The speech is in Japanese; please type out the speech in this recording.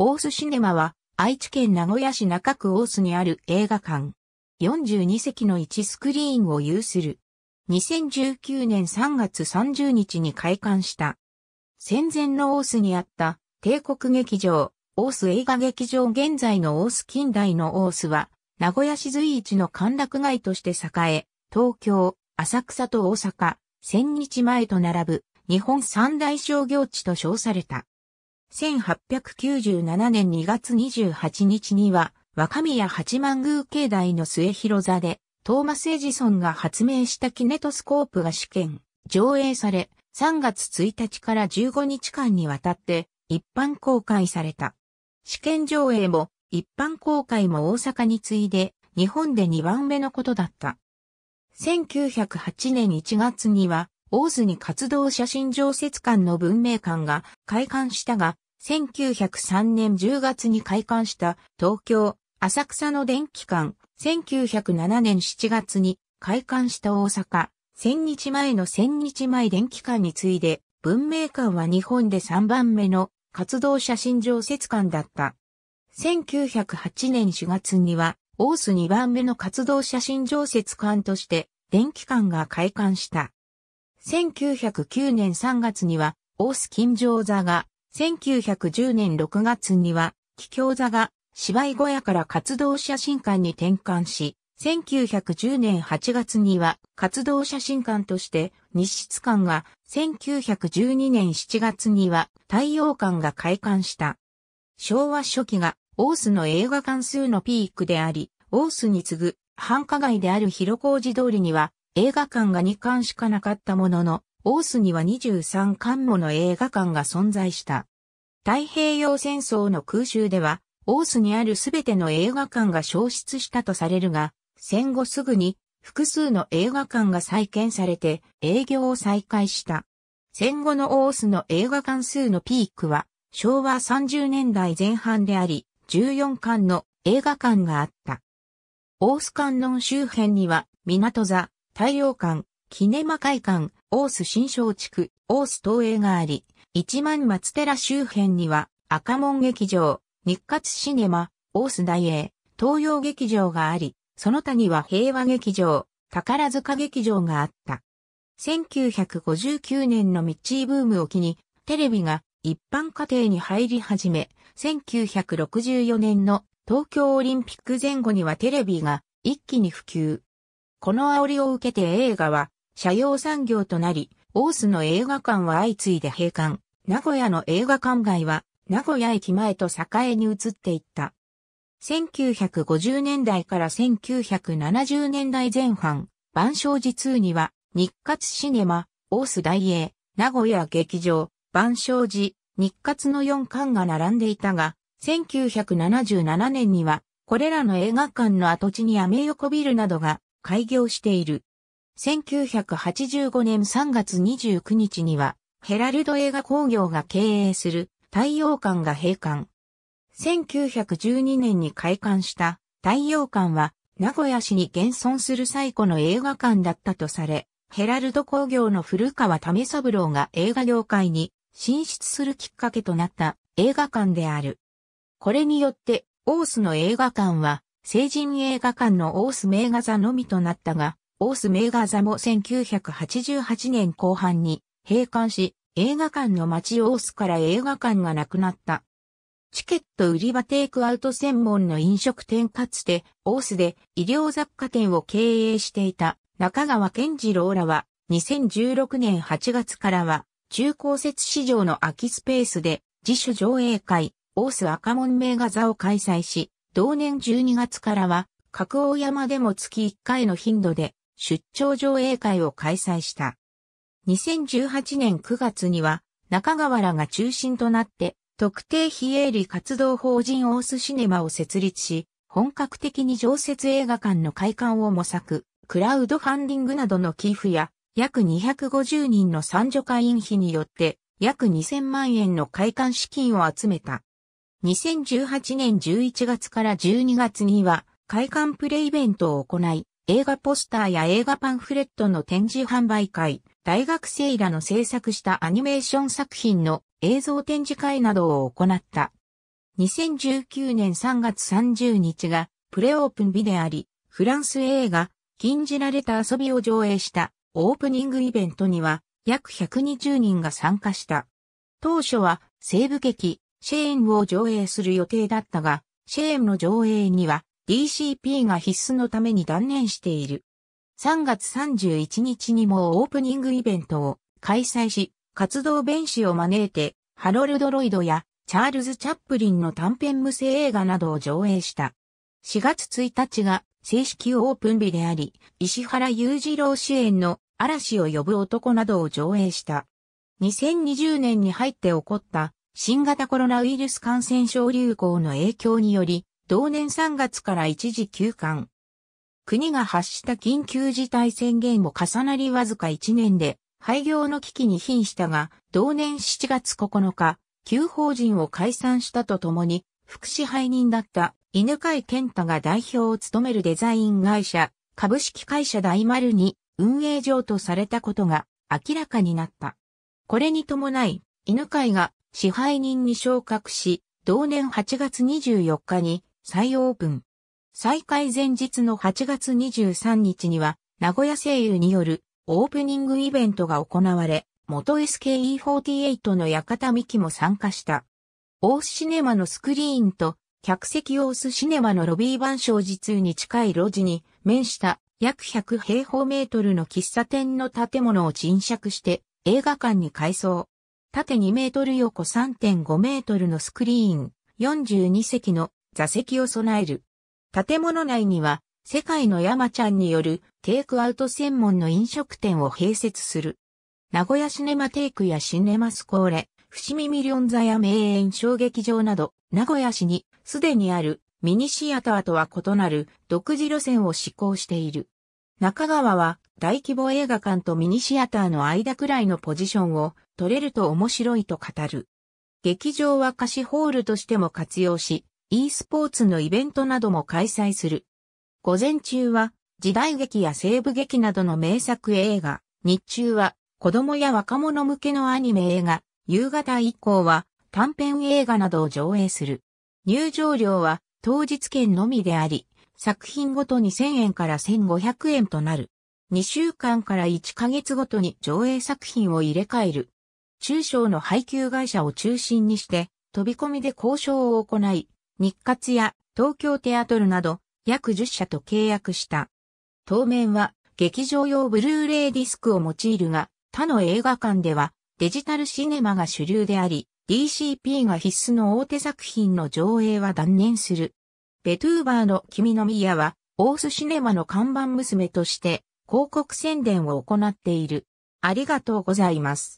大須シネマは愛知県名古屋市中区大須にある映画館。42席の1スクリーンを有する。2019年3月30日に開館した。戦前の大須にあった帝国劇場、大須映画劇場現在の大須近代の大須は、名古屋市随一の歓楽街として栄え、東京、浅草と大阪、千日前と並ぶ日本三大商業地と称された。1897年2月28日には、若宮八幡宮境内の末広座で、トーマス・エジソンが発明したキネトスコープが試験、上映され、3月1日から15日間にわたって一般公開された。試験上映も一般公開も大阪に次いで日本で2番目のことだった。1908年1月には大津に活動写真常設館の文明館が開館したが、1903年10月に開館した東京、浅草の電気館、1907年7月に開館した大阪、千日前の千日前電気館に次いで、文明館は日本で3番目の活動写真常設館だった。1908年4月には、大津2番目の活動写真常設館として、電気館が開館した。1909年3月には、大須金城座が、1910年6月には、桔梗座が、芝居小屋から活動写真館に転換し、1910年8月には活動写真館として日室館が、1912年7月には太陽館が開館した。昭和初期が大須の映画館数のピークであり、大須に次ぐ繁華街である広小路通りには映画館が2館しかなかったものの、オースには23館もの映画館が存在した。太平洋戦争の空襲では、オースにあるすべての映画館が消失したとされるが、戦後すぐに複数の映画館が再建されて営業を再開した。戦後のオースの映画館数のピークは昭和30年代前半であり、14館の映画館があった。オース観音周辺には港座、太陽館、キネマ会館、大須新小地区、大須東映があり、一万松寺周辺には赤門劇場、日活シネマ、大須大英、東洋劇場があり、その他には平和劇場、宝塚劇場があった。1959年のミッチーブームを機に、テレビが一般家庭に入り始め、1964年の東京オリンピック前後にはテレビが一気に普及。この煽りを受けて映画は、社用産業となり、大須の映画館は相次いで閉館、名古屋の映画館街は、名古屋駅前と栄に移っていった。1950年代から1970年代前半、万象寺2には、日活シネマ、大須大英、名古屋劇場、万象寺、日活の4館が並んでいたが、1977年には、これらの映画館の跡地にアメ横ビルなどが開業している。1985年3月29日には、ヘラルド映画工業が経営する太陽館が閉館。1912年に開館した太陽館は、名古屋市に現存する最古の映画館だったとされ、ヘラルド工業の古川為三郎が映画業界に進出するきっかけとなった映画館である。これによって、大須の映画館は成人映画館のオース名画座のみとなったが、オース名画座も1988年後半に閉館し、映画館の街オースから映画館がなくなった。チケット売り場テイクアウト専門の飲食店かつて、オースで医療雑貨店を経営していた中川健次郎らは、2016年8月からは、中高設市場の空きスペースで、自主上映会、オース赤門名画座を開催し、同年12月からは、角大山でも月1回の頻度で出張上映会を開催した。2018年9月には、中川原が中心となって、特定非営利活動法人オースシネマを設立し、本格的に常設映画館の開館を模索、クラウドファンディングなどの寄付や、約250人の参助会員費によって、約2000万円の開館資金を集めた。2018年11月から12月には、開館プレイベントを行い、映画ポスターや映画パンフレットの展示販売会、大学生らの制作したアニメーション作品の映像展示会などを行った。2019年3月30日がプレオープン日であり、フランス映画、禁じられた遊びを上映したオープニングイベントには約120人が参加した。当初は西部劇、シェーンを上映する予定だったが、シェーンの上映には DCP が必須のために断念している。3月31日にもオープニングイベントを開催し、活動弁士を招いて、ハロルド・ロイドやチャールズ・チャップリンの短編無声映画などを上映した。4月1日が正式オープン日であり、石原裕次郎支援の嵐を呼ぶ男などを上映した。2020年に入って起こった新型コロナウイルス感染症流行の影響により、同年3月から一時休館。国が発した緊急事態宣言も重なりわずか1年で、廃業の危機に瀕したが、同年7月9日、旧法人を解散したとともに、副支配人だった犬飼健太が代表を務めるデザイン会社、株式会社大丸に運営上とされたことが明らかになった。これに伴い、犬飼が支配人に昇格し、同年8月24日に再オープン。再開前日の8月23日には、名古屋声優によるオープニングイベントが行われ、元 SKE48 の館美希も参加した。大須シネマのスクリーンと、客席大須シネマのロビー版小時通に近い路地に面した約100平方メートルの喫茶店の建物を賃借して映画館に改装。縦2メートル横3.5メートルのスクリーン、42席の座席を備える。建物内には、世界の山ちゃんによるテイクアウト専門の飲食店を併設する。名古屋シネマテイクやシネマスコーレ、伏見ミリオン座や名園小劇場など、名古屋市にすでにあるミニシアターとは異なる独自路線を施行している。中川は大規模映画館とミニシアターの間くらいのポジションを取れると面白いと語る。劇場は貸しホールとしても活用し、e スポーツのイベントなども開催する。午前中は時代劇や西部劇などの名作映画、日中は子供や若者向けのアニメ映画、夕方以降は短編映画などを上映する。入場料は当日券のみであり、作品ごとに1000円から1500円となる。2週間から1ヶ月ごとに上映作品を入れ替える。中小の配給会社を中心にして、飛び込みで交渉を行い、日活や東京テアトルなど約10社と契約した。当面は劇場用ブルーレイディスクを用いるが、他の映画館ではデジタルシネマが主流であり、DCP が必須の大手作品の上映は断念する。ベトゥーバーの君の宮は、オースシネマの看板娘として広告宣伝を行っている。ありがとうございます。